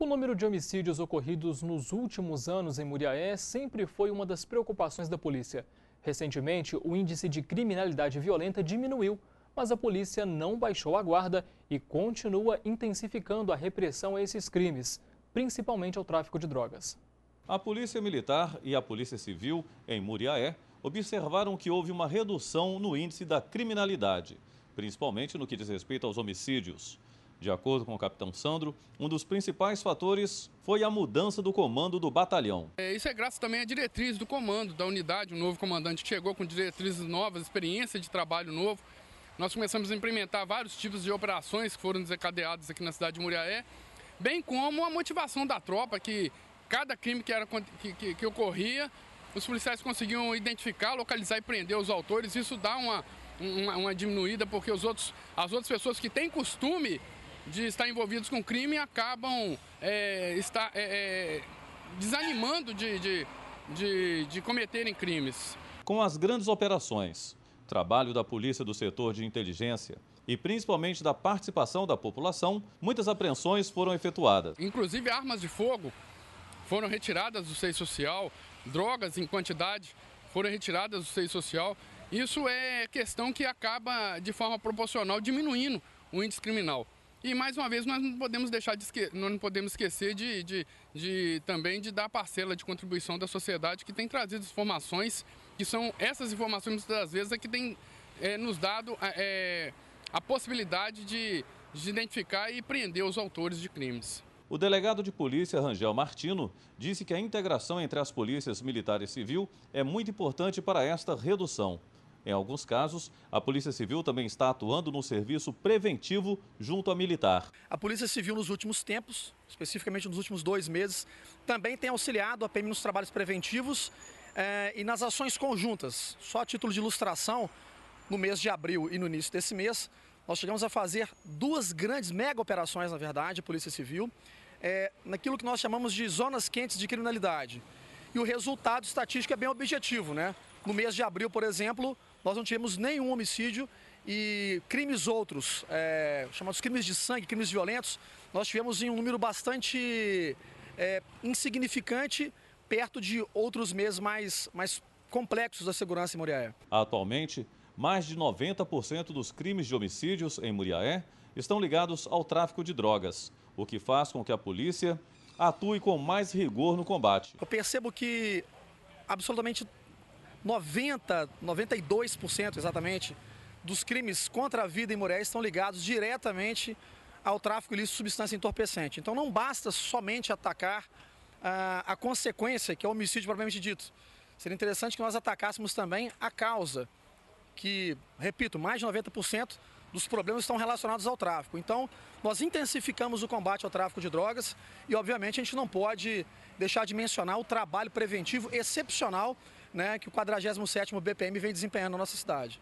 O número de homicídios ocorridos nos últimos anos em Muriaé sempre foi uma das preocupações da polícia. Recentemente, o índice de criminalidade violenta diminuiu, mas a polícia não baixou a guarda e continua intensificando a repressão a esses crimes, principalmente ao tráfico de drogas. A Polícia Militar e a Polícia Civil, em Muriaé, observaram que houve uma redução no índice da criminalidade, principalmente no que diz respeito aos homicídios. De acordo com o capitão Sandro, um dos principais fatores foi a mudança do comando do batalhão. É, isso é graças também à diretriz do comando da unidade. O novo comandante chegou com diretrizes novas, experiência de trabalho novo. Nós começamos a implementar vários tipos de operações que foram desencadeadas aqui na cidade de Muriaé, bem como a motivação da tropa, que cada crime que, era, que, que, que ocorria, os policiais conseguiam identificar, localizar e prender os autores. Isso dá uma, uma, uma diminuída, porque os outros, as outras pessoas que têm costume de estar envolvidos com crime acabam é, está, é, é, desanimando de, de, de, de cometerem crimes. Com as grandes operações, trabalho da polícia do setor de inteligência e principalmente da participação da população, muitas apreensões foram efetuadas. Inclusive armas de fogo foram retiradas do seio social, drogas em quantidade foram retiradas do seio social. Isso é questão que acaba de forma proporcional diminuindo o índice criminal. E mais uma vez nós não podemos deixar de esque... não podemos esquecer de, de, de também de dar parcela de contribuição da sociedade que tem trazido informações que são essas informações muitas das vezes é que tem é, nos dado é, é a possibilidade de, de identificar e prender os autores de crimes. O delegado de polícia Rangel Martino disse que a integração entre as polícias militar e civil é muito importante para esta redução. Em alguns casos, a Polícia Civil também está atuando no serviço preventivo junto à militar. A Polícia Civil, nos últimos tempos, especificamente nos últimos dois meses, também tem auxiliado a PM nos trabalhos preventivos eh, e nas ações conjuntas. Só a título de ilustração, no mês de abril e no início desse mês, nós chegamos a fazer duas grandes mega operações, na verdade, a Polícia Civil, eh, naquilo que nós chamamos de zonas quentes de criminalidade. E o resultado estatístico é bem objetivo, né? No mês de abril, por exemplo, nós não tivemos nenhum homicídio e crimes outros, é, chamados crimes de sangue, crimes violentos, nós tivemos em um número bastante é, insignificante perto de outros meses mais, mais complexos da segurança em Muriaé. Atualmente, mais de 90% dos crimes de homicídios em Muriaé estão ligados ao tráfico de drogas, o que faz com que a polícia atue com mais rigor no combate. Eu percebo que absolutamente 90, 92% exatamente, dos crimes contra a vida em mulheres estão ligados diretamente ao tráfico ilícito de substância entorpecente. Então não basta somente atacar ah, a consequência, que é o homicídio propriamente dito. Seria interessante que nós atacássemos também a causa, que, repito, mais de 90% dos problemas estão relacionados ao tráfico. Então, nós intensificamos o combate ao tráfico de drogas e, obviamente, a gente não pode deixar de mencionar o trabalho preventivo excepcional né, que o 47º BPM vem desempenhando na nossa cidade.